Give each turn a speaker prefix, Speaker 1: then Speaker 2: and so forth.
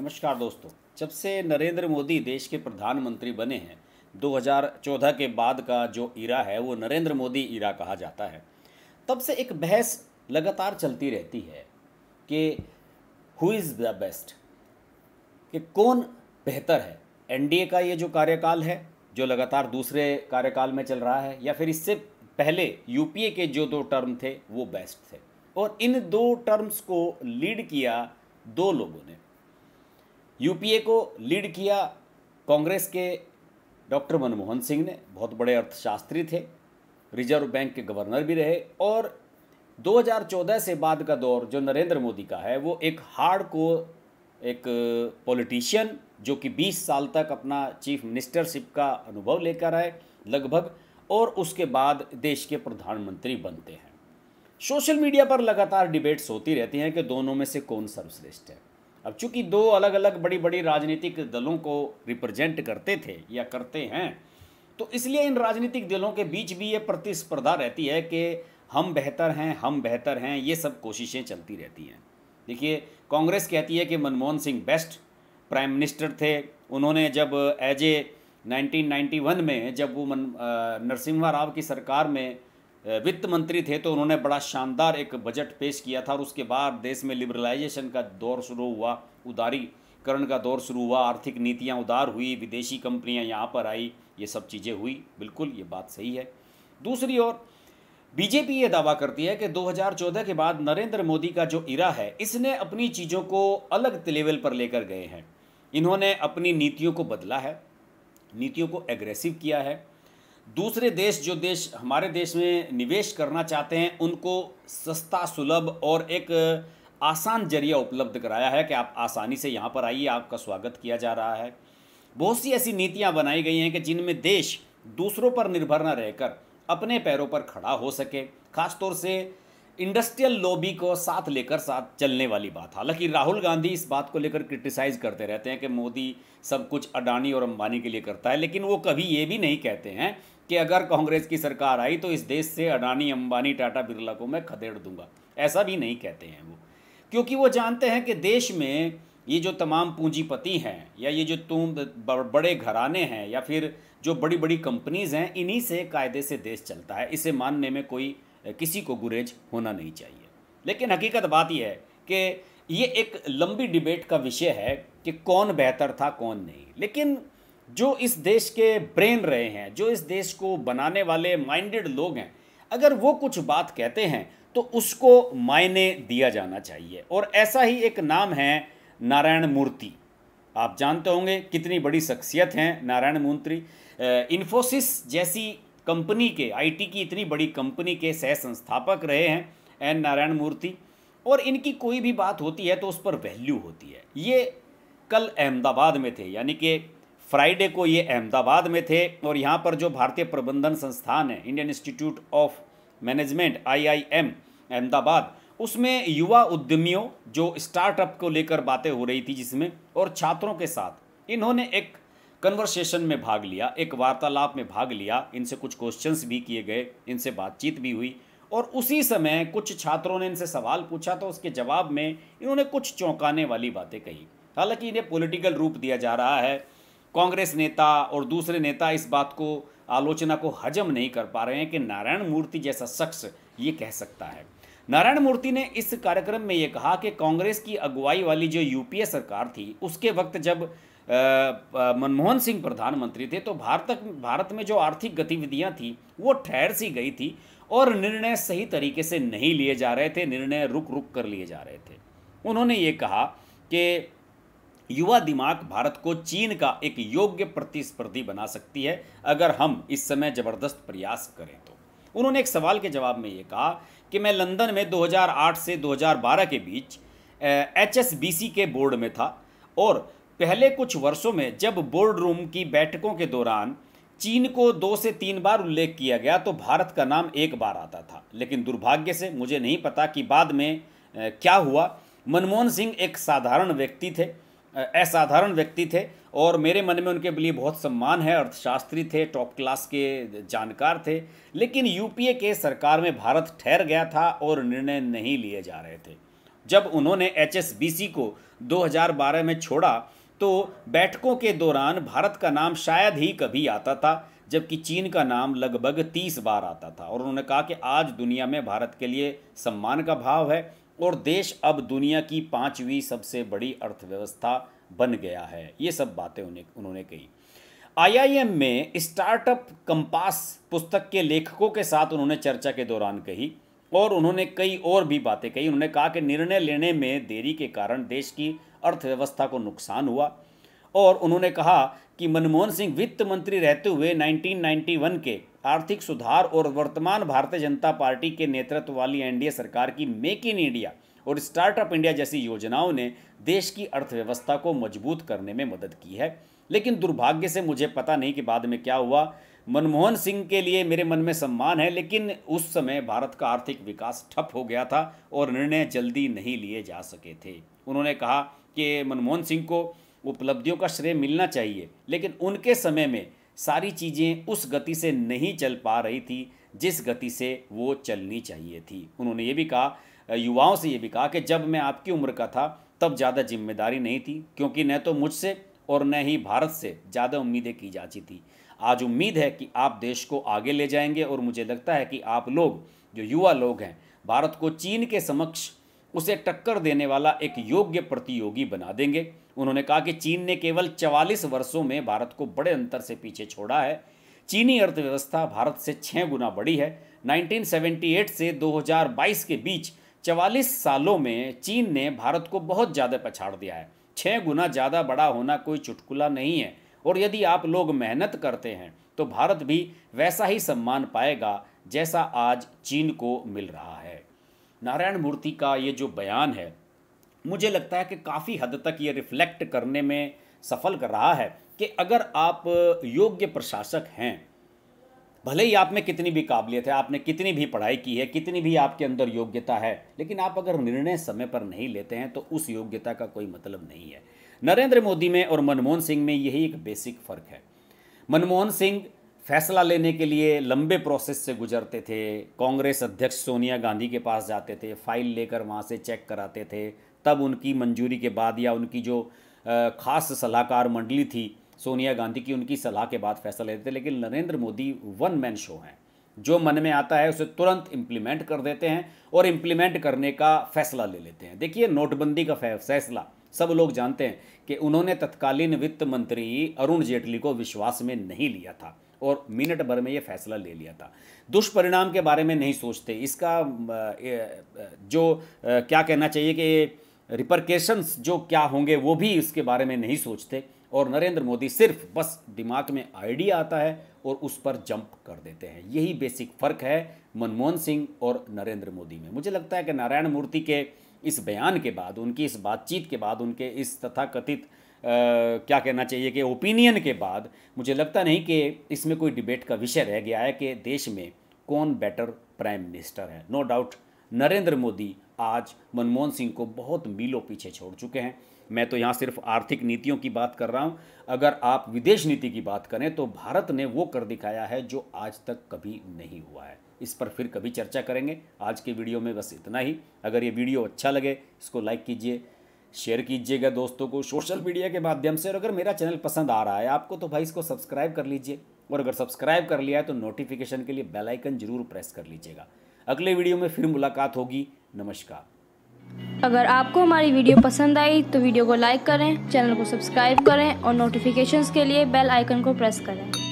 Speaker 1: नमस्कार दोस्तों जब से नरेंद्र मोदी देश के प्रधानमंत्री बने हैं 2014 के बाद का जो इरा है वो नरेंद्र मोदी इरा कहा जाता है तब से एक बहस लगातार चलती रहती है कि हु इज़ द बेस्ट कि कौन बेहतर है एनडीए का ये जो कार्यकाल है जो लगातार दूसरे कार्यकाल में चल रहा है या फिर इससे पहले यूपीए के जो दो टर्म थे वो बेस्ट थे और इन दो टर्म्स को लीड किया दो लोगों ने यूपीए को लीड किया कांग्रेस के डॉक्टर मनमोहन सिंह ने बहुत बड़े अर्थशास्त्री थे रिजर्व बैंक के गवर्नर भी रहे और 2014 से बाद का दौर जो नरेंद्र मोदी का है वो एक हार्ड को एक पॉलिटिशियन जो कि 20 साल तक अपना चीफ मिनिस्टरशिप का अनुभव लेकर आए लगभग और उसके बाद देश के प्रधानमंत्री बनते हैं सोशल मीडिया पर लगातार डिबेट्स होती रहती हैं कि दोनों में से कौन सर्वश्रेष्ठ है अब चूंकि दो अलग अलग बड़ी बड़ी राजनीतिक दलों को रिप्रेजेंट करते थे या करते हैं तो इसलिए इन राजनीतिक दलों के बीच भी ये प्रतिस्पर्धा रहती है कि हम बेहतर हैं हम बेहतर हैं ये सब कोशिशें चलती रहती हैं देखिए कांग्रेस कहती है कि Manmohan Singh best prime minister थे उन्होंने जब एज ए 1991 में जब वो मन नरसिम्हा राव की सरकार में वित्त मंत्री थे तो उन्होंने बड़ा शानदार एक बजट पेश किया था और उसके बाद देश में लिबरलाइजेशन का दौर शुरू हुआ उदारीकरण का दौर शुरू हुआ आर्थिक नीतियाँ उदार हुई विदेशी कंपनियाँ यहाँ पर आई ये सब चीज़ें हुई बिल्कुल ये बात सही है दूसरी ओर बीजेपी ये दावा करती है कि 2014 के बाद नरेंद्र मोदी का जो इरा है इसने अपनी चीज़ों को अलग लेवल पर लेकर गए हैं इन्होंने अपनी नीतियों को बदला है नीतियों को एग्रेसिव किया है दूसरे देश जो देश हमारे देश में निवेश करना चाहते हैं उनको सस्ता सुलभ और एक आसान जरिया उपलब्ध कराया है कि आप आसानी से यहाँ पर आइए आपका स्वागत किया जा रहा है बहुत सी ऐसी नीतियाँ बनाई गई हैं कि जिनमें देश दूसरों पर निर्भर न रहकर अपने पैरों पर खड़ा हो सके खासतौर से इंडस्ट्रियल लॉबी को साथ लेकर साथ चलने वाली बात हालांकि राहुल गांधी इस बात को लेकर क्रिटिसाइज करते रहते हैं कि मोदी सब कुछ अडानी और अंबानी के लिए करता है लेकिन वो कभी ये भी नहीं कहते हैं कि अगर कांग्रेस की सरकार आई तो इस देश से अडानी अंबानी टाटा बिरला को मैं खदेड़ दूंगा ऐसा भी नहीं कहते हैं वो क्योंकि वो जानते हैं कि देश में ये जो तमाम पूंजीपति हैं या ये जो तुम बड़े घराने हैं या फिर जो बड़ी बड़ी कंपनीज़ हैं इन्हीं से कायदे से देश चलता है इसे मानने में कोई किसी को गुरेज होना नहीं चाहिए लेकिन हकीकत बात यह है कि ये एक लंबी डिबेट का विषय है कि कौन बेहतर था कौन नहीं लेकिन जो इस देश के ब्रेन रहे हैं जो इस देश को बनाने वाले माइंडेड लोग हैं अगर वो कुछ बात कहते हैं तो उसको मायने दिया जाना चाहिए और ऐसा ही एक नाम है नारायण मूर्ति आप जानते होंगे कितनी बड़ी शख्सियत हैं नारायण मूर्ति इन्फोसिस जैसी कंपनी के आईटी की इतनी बड़ी कंपनी के सह संस्थापक रहे हैं एन नारायण मूर्ति और इनकी कोई भी बात होती है तो उस पर वैल्यू होती है ये कल अहमदाबाद में थे यानी कि फ्राइडे को ये अहमदाबाद में थे और यहाँ पर जो भारतीय प्रबंधन संस्थान है Indian Institute of Management IIM Ahmedabad उसमें युवा उद्यमियों जो स्टार्टअप को लेकर बातें हो रही थी जिसमें और छात्रों के साथ इन्होंने एक कन्वर्सेशन में भाग लिया एक वार्तालाप में भाग लिया इनसे कुछ क्वेश्चंस भी किए गए इनसे बातचीत भी हुई और उसी समय कुछ छात्रों ने इनसे सवाल पूछा तो उसके जवाब में इन्होंने कुछ चौंकाने वाली बातें कही हालांकि इन्हें पॉलिटिकल रूप दिया जा रहा है कांग्रेस नेता और दूसरे नेता इस बात को आलोचना को हजम नहीं कर पा रहे हैं कि नारायण मूर्ति जैसा शख्स ये कह सकता है नारायण मूर्ति ने इस कार्यक्रम में ये कहा कि कांग्रेस की अगुवाई वाली जो यूपीए सरकार थी उसके वक्त जब मनमोहन सिंह प्रधानमंत्री थे तो भारत भारत में जो आर्थिक गतिविधियां थी वो ठहर सी गई थी और निर्णय सही तरीके से नहीं लिए जा रहे थे निर्णय रुक रुक कर लिए जा रहे थे उन्होंने ये कहा कि युवा दिमाग भारत को चीन का एक योग्य प्रतिस्पर्धी बना सकती है अगर हम इस समय ज़बरदस्त प्रयास करें तो उन्होंने एक सवाल के जवाब में ये कहा कि मैं लंदन में 2008 से 2012 के बीच एच के बोर्ड में था और पहले कुछ वर्षों में जब बोर्ड रूम की बैठकों के दौरान चीन को दो से तीन बार उल्लेख किया गया तो भारत का नाम एक बार आता था लेकिन दुर्भाग्य से मुझे नहीं पता कि बाद में क्या हुआ मनमोहन सिंह एक साधारण व्यक्ति थे असाधारण व्यक्ति थे और मेरे मन में उनके लिए बहुत सम्मान है अर्थशास्त्री थे टॉप क्लास के जानकार थे लेकिन यूपीए के सरकार में भारत ठहर गया था और निर्णय नहीं लिए जा रहे थे जब उन्होंने एचएसबीसी को 2012 में छोड़ा तो बैठकों के दौरान भारत का नाम शायद ही कभी आता था जबकि चीन का नाम लगभग तीस बार आता था और उन्होंने कहा कि आज दुनिया में भारत के लिए सम्मान का भाव है और देश अब दुनिया की पाँचवीं सबसे बड़ी अर्थव्यवस्था बन गया है ये सब बातें उन्हें उन्होंने कही आईआईएम में स्टार्टअप कंपास पुस्तक के लेखकों के साथ उन्होंने चर्चा के दौरान कही और उन्होंने कई और भी बातें कही उन्होंने कहा कि निर्णय लेने में देरी के कारण देश की अर्थव्यवस्था को नुकसान हुआ और उन्होंने कहा कि मनमोहन सिंह वित्त मंत्री रहते हुए 1991 के आर्थिक सुधार और वर्तमान भारतीय जनता पार्टी के नेतृत्व वाली एनडीए सरकार की मेक इन इंडिया और स्टार्टअप इंडिया जैसी योजनाओं ने देश की अर्थव्यवस्था को मजबूत करने में मदद की है लेकिन दुर्भाग्य से मुझे पता नहीं कि बाद में क्या हुआ मनमोहन सिंह के लिए मेरे मन में सम्मान है लेकिन उस समय भारत का आर्थिक विकास ठप हो गया था और निर्णय जल्दी नहीं लिए जा सके थे उन्होंने कहा कि मनमोहन सिंह को उपलब्धियों का श्रेय मिलना चाहिए लेकिन उनके समय में सारी चीज़ें उस गति से नहीं चल पा रही थी जिस गति से वो चलनी चाहिए थी उन्होंने ये भी कहा युवाओं से ये भी कहा कि जब मैं आपकी उम्र का था तब ज़्यादा जिम्मेदारी नहीं थी क्योंकि न तो मुझसे और न ही भारत से ज़्यादा उम्मीदें की जाती थी आज उम्मीद है कि आप देश को आगे ले जाएंगे और मुझे लगता है कि आप लोग जो युवा लोग हैं भारत को चीन के समक्ष उसे टक्कर देने वाला एक योग्य प्रतियोगी बना देंगे उन्होंने कहा कि चीन ने केवल 44 वर्षों में भारत को बड़े अंतर से पीछे छोड़ा है चीनी अर्थव्यवस्था भारत से छः गुना बड़ी है 1978 से 2022 के बीच 44 सालों में चीन ने भारत को बहुत ज़्यादा पछाड़ दिया है छः गुना ज़्यादा बड़ा होना कोई चुटकुला नहीं है और यदि आप लोग मेहनत करते हैं तो भारत भी वैसा ही सम्मान पाएगा जैसा आज चीन को मिल रहा है नारायण मूर्ति का ये जो बयान है मुझे लगता है कि काफ़ी हद तक ये रिफ्लेक्ट करने में सफल कर रहा है कि अगर आप योग्य प्रशासक हैं भले ही आप में कितनी भी काबिलियत है आपने कितनी भी पढ़ाई की है कितनी भी आपके अंदर योग्यता है लेकिन आप अगर निर्णय समय पर नहीं लेते हैं तो उस योग्यता का कोई मतलब नहीं है नरेंद्र मोदी में और मनमोहन सिंह में यही एक बेसिक फ़र्क है मनमोहन सिंह फैसला लेने के लिए लंबे प्रोसेस से गुजरते थे कांग्रेस अध्यक्ष सोनिया गांधी के पास जाते थे फाइल लेकर वहाँ से चेक कराते थे तब उनकी मंजूरी के बाद या उनकी जो खास सलाहकार मंडली थी सोनिया गांधी की उनकी सलाह के बाद फैसला लेते थे लेकिन Narendra Modi one man show हैं जो मन में आता है उसे तुरंत इम्प्लीमेंट कर देते हैं और इम्प्लीमेंट करने का फैसला ले लेते हैं देखिए नोटबंदी का फैसला सब लोग जानते हैं कि उन्होंने तत्कालीन वित्त मंत्री अरुण जेटली को विश्वास में नहीं लिया था और मिनट भर में ये फैसला ले लिया था दुष्परिणाम के बारे में नहीं सोचते इसका जो क्या कहना चाहिए कि रिपरकेशंस जो क्या होंगे वो भी इसके बारे में नहीं सोचते और नरेंद्र मोदी सिर्फ बस दिमाग में आइडिया आता है और उस पर जंप कर देते हैं यही बेसिक फ़र्क है मनमोहन सिंह और नरेंद्र मोदी में मुझे लगता है कि नारायण मूर्ति के इस बयान के बाद उनकी इस बातचीत के बाद उनके इस तथाकथित क्या कहना चाहिए कि ओपिनियन के बाद मुझे लगता नहीं कि इसमें कोई डिबेट का विषय रह गया है कि देश में कौन बेटर प्राइम मिनिस्टर है no no doubt Narendra Modi आज मनमोहन सिंह को बहुत मीलों पीछे छोड़ चुके हैं मैं तो यहाँ सिर्फ आर्थिक नीतियों की बात कर रहा हूँ अगर आप विदेश नीति की बात करें तो भारत ने वो कर दिखाया है जो आज तक कभी नहीं हुआ है इस पर फिर कभी चर्चा करेंगे आज के वीडियो में बस इतना ही अगर ये वीडियो अच्छा लगे इसको लाइक कीजिए शेयर कीजिएगा दोस्तों को सोशल मीडिया के माध्यम से और अगर मेरा चैनल पसंद आ रहा है आपको तो भाई इसको सब्सक्राइब कर लीजिए और अगर सब्सक्राइब कर लिया है तो नोटिफिकेशन के लिए बेल आइकन जरूर प्रेस कर लीजिएगा अगले वीडियो में फिर मुलाकात होगी नमस्कार अगर आपको हमारी वीडियो पसंद आई तो वीडियो को लाइक करें चैनल को सब्सक्राइब करें और नोटिफिकेशन के लिए बेल आइकन को प्रेस करें